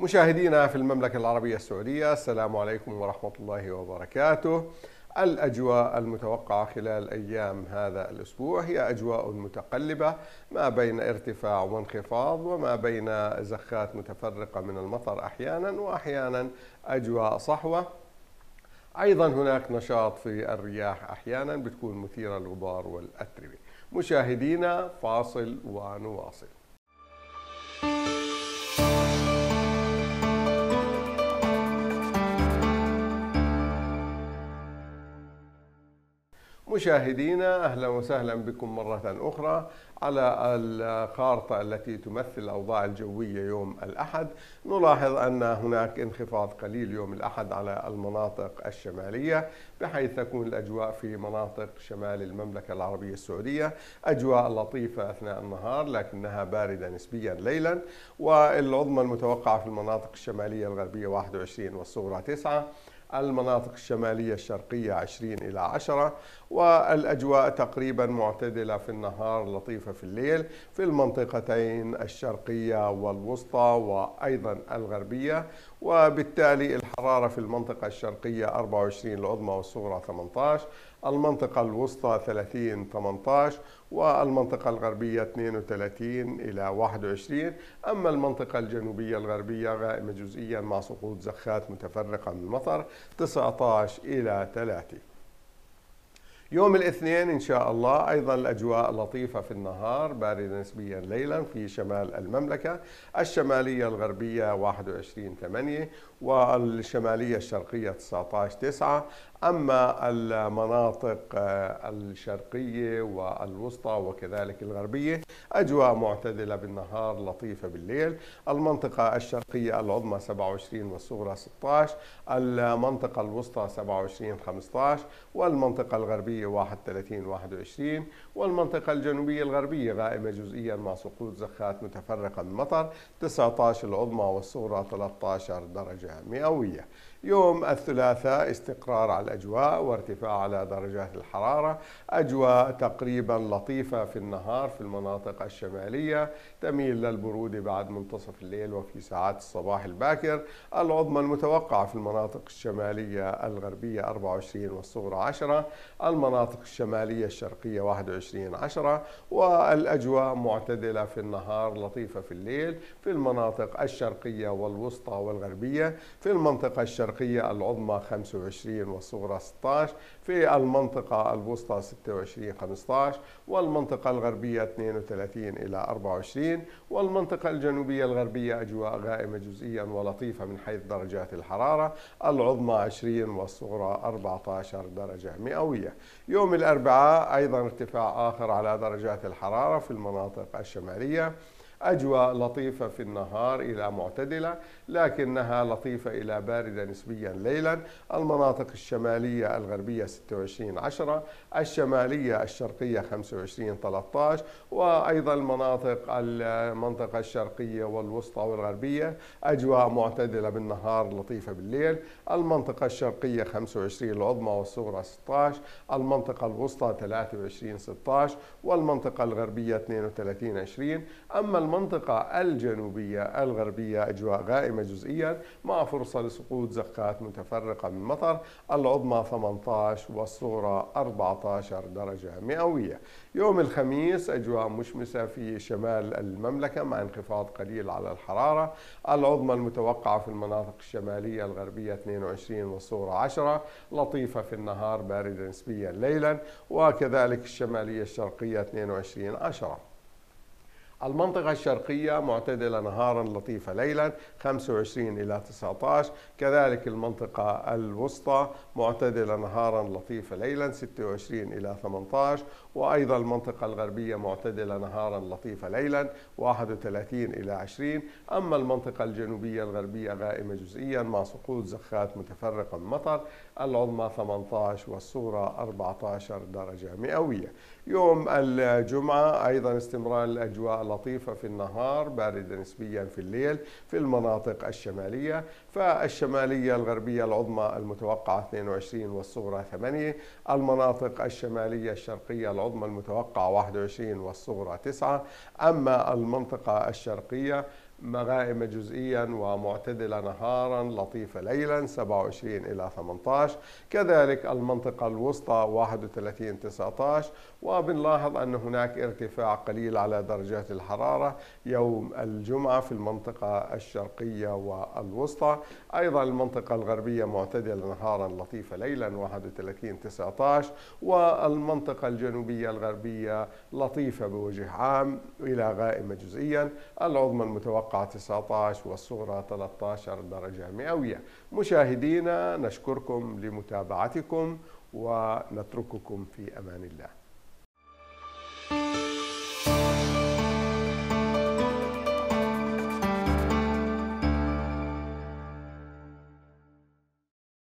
مشاهدينا في المملكة العربية السعودية السلام عليكم ورحمة الله وبركاته الأجواء المتوقعة خلال أيام هذا الأسبوع هي أجواء متقلبة ما بين ارتفاع وانخفاض وما بين زخات متفرقة من المطر أحيانا وأحيانا أجواء صحوة أيضا هناك نشاط في الرياح أحيانا بتكون مثيرة الغبار والأتربة مشاهدينا فاصل ونواصل مشاهدينا اهلا وسهلا بكم مره اخرى على الخارطه التي تمثل الاوضاع الجويه يوم الاحد نلاحظ ان هناك انخفاض قليل يوم الاحد على المناطق الشماليه بحيث تكون الاجواء في مناطق شمال المملكه العربيه السعوديه اجواء لطيفه اثناء النهار لكنها بارده نسبيا ليلا والعظمى المتوقعه في المناطق الشماليه الغربيه 21 والصغرى 9 المناطق الشمالية الشرقية 20 إلى 10 والأجواء تقريبا معتدلة في النهار لطيفة في الليل في المنطقتين الشرقية والوسطى وأيضا الغربية وبالتالي الحرارة في المنطقة الشرقية 24 العظمى والصغرى 18 المنطقة الوسطى 30 18 والمنطقة الغربية 32 إلى 21 أما المنطقة الجنوبية الغربية غائمة جزئيا مع سقوط زخات متفرقة من المطر 19 إلى 3 يوم الاثنين إن شاء الله أيضا الأجواء لطيفة في النهار باردة نسبيا ليلا في شمال المملكة الشمالية الغربية 21 8 والشمالية الشرقية 19 9 أما المناطق آه، الشرقية والوسطى وكذلك الغربية أجواء معتدلة بالنهار لطيفة بالليل المنطقة الشرقية العظمى 27 والصغرى 16 المنطقة الوسطى 27 15 والمنطقة الغربية الشرقيه 31 21 والمنطقة الجنوبية الغربية غائمة جزئيا مع سقوط زخات متفرقة من مطر 19 العظمى والصغرى 13 درجة مئوية يوم الثلاثاء استقرار على الأجواء وارتفاع على درجات الحرارة أجواء تقريبا لطيفة في النهار في المناطق الشمالية تميل للبرودة بعد منتصف الليل وفي ساعات الصباح الباكر العظمى المتوقعة في المناطق الشمالية الغربية 24 والصغرى 10 المناطق الشمالية الشرقية 21 10 والأجواء معتدلة في النهار لطيفة في الليل في المناطق الشرقية والوسطى والغربية في المنطقة الشرقية العظمى 25 والصغرى 16 في المنطقة الوسطى 26 15 والمنطقة الغربية 32 إلى 24 والمنطقة الجنوبية الغربية أجواء غائمة جزئيا ولطيفة من حيث درجات الحرارة العظمى 20 والصغرى 14 درجة مئوية يوم الأربعاء أيضا ارتفاع آخر على درجات الحرارة في المناطق الشمالية أجواء لطيفة في النهار إلى معتدلة لكنها لطيفة إلى باردة نسبيا ليلا المناطق الشمالية الغربية 26 10 الشمالية الشرقية 25 13 وأيضا المناطق المنطقة الشرقية والوسطى والغربية أجواء معتدلة بالنهار لطيفة بالليل المنطقة الشرقية 25 العظمى والصغرى 16 المنطقة الوسطى 23 16 والمنطقة الغربية 32 20 أما المنطقة الجنوبية الغربية أجواء غائمة جزئيا مع فرصة لسقوط زقات متفرقة من مطر العظمى 18 والصغرى 14 درجة مئوية يوم الخميس أجواء مشمسة في شمال المملكة مع انخفاض قليل على الحرارة العظمى المتوقعة في المناطق الشمالية الغربية 22 والصغرى 10 لطيفة في النهار باردة نسبيا ليلا وكذلك الشمالية الشرقية 22 10 المنطقة الشرقية معتدلة نهارا لطيفة ليلا 25 إلى 19 كذلك المنطقة الوسطى معتدلة نهارا لطيفة ليلا 26 إلى 18 وأيضا المنطقة الغربية معتدلة نهارا لطيفة ليلا 31 إلى 20 أما المنطقة الجنوبية الغربية غائمة جزئيا مع سقوط زخات متفرقة من مطر العظمى 18 والصورة 14 درجة مئوية يوم الجمعة أيضا استمرار الأجواء لطيفة في النهار باردة نسبيا في الليل في المناطق الشمالية فالشمالية الغربية العظمى المتوقعة 22 والصغرى 8 المناطق الشمالية الشرقية العظمى المتوقعة 21 والصغرى 9 أما المنطقة الشرقية مغائمة جزئيا ومعتدلة نهارا لطيفة ليلا 27 إلى 18 كذلك المنطقة الوسطى 31 19 وبنلاحظ أن هناك ارتفاع قليل على درجات الحرارة يوم الجمعة في المنطقة الشرقية والوسطى أيضا المنطقة الغربية معتدلة نهارا لطيفة ليلا 31 19 والمنطقة الجنوبية الغربية لطيفة بوجه عام إلى غائمة جزئيا العظمى المتوقع تتوقع 19 والصغرى 13 درجة مئوية مشاهدينا نشكركم لمتابعتكم ونترككم في أمان الله